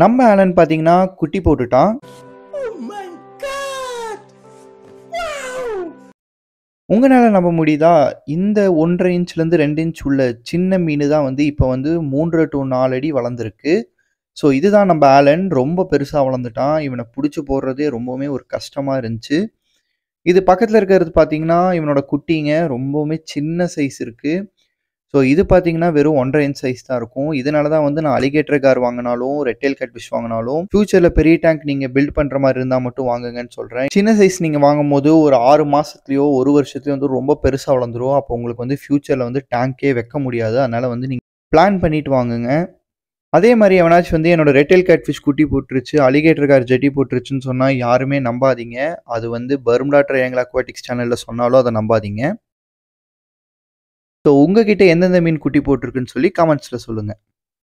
நம்ம ஆலன் பார்த்தீங்கன்னா குட்டி போட்டுட்டான் உங்களால் நம்ப முடியுதா இந்த ஒன்றரை இன்ச்லேருந்து ரெண்டு இன்ச் உள்ள சின்ன மீன் தான் வந்து இப்போ வந்து மூன்று டு நாலு அடி வளர்ந்துருக்கு ஸோ இதுதான் நம்ம ஆலன் ரொம்ப பெருசாக வளர்ந்துட்டான் இவனை பிடிச்சி போடுறதே ரொம்பவுமே ஒரு கஷ்டமாக இருந்துச்சு இது பக்கத்தில் இருக்கிறது பார்த்தீங்கன்னா இவனோட குட்டிங்க ரொம்பவுமே சின்ன சைஸ் இருக்குது ஸோ இது பார்த்தீங்கன்னா வெறும் ஒன்றரை இன்ச் சைஸ் தான் இருக்கும் இதனால தான் வந்து நான் அலிகேட்டர் கார் வாங்கினாலும் ரெட்டேல் பிஷ் வாங்கினாலும் ஃபியூச்சரில் பெரிய டேங்க் நீங்கள் பில்ட் பண்ணுற மாதிரி இருந்தால் மட்டும் வாங்குங்கன்னு சொல்கிறேன் சின்ன சைஸ் நீங்கள் வாங்கும் போது ஒரு ஆறு மாதத்துலையோ ஒரு வருஷத்துலையோ வந்து ரொம்ப பெருசாக வளர்ந்துடும் அப்போ உங்களுக்கு வந்து ஃபியூச்சரில் வந்து டேங்க்கே வைக்க முடியாது அதனால் வந்து நீங்கள் பிளான் பண்ணிட்டு வாங்குங்க அதே மாதிரி எவனாச்சும் வந்து என்னோட ரெட்டேல் ஃபிஷ் குட்டி போட்டுருச்சு அலிகேட்டர் கார் ஜட்டி போட்டுருச்சுன்னு சொன்னால் யாருமே நம்பாதீங்க அது வந்து பர்ம்லா ட்ரையாங்கிள் அக்வாட்டிக்ஸ் சேனலில் சொன்னாலும் அதை நம்பாதீங்க ஸோ உங்ககிட்ட எந்தெந்த மீன் குட்டி போட்டிருக்குன்னு சொல்லி கமெண்ட்ஸில் சொல்லுங்கள்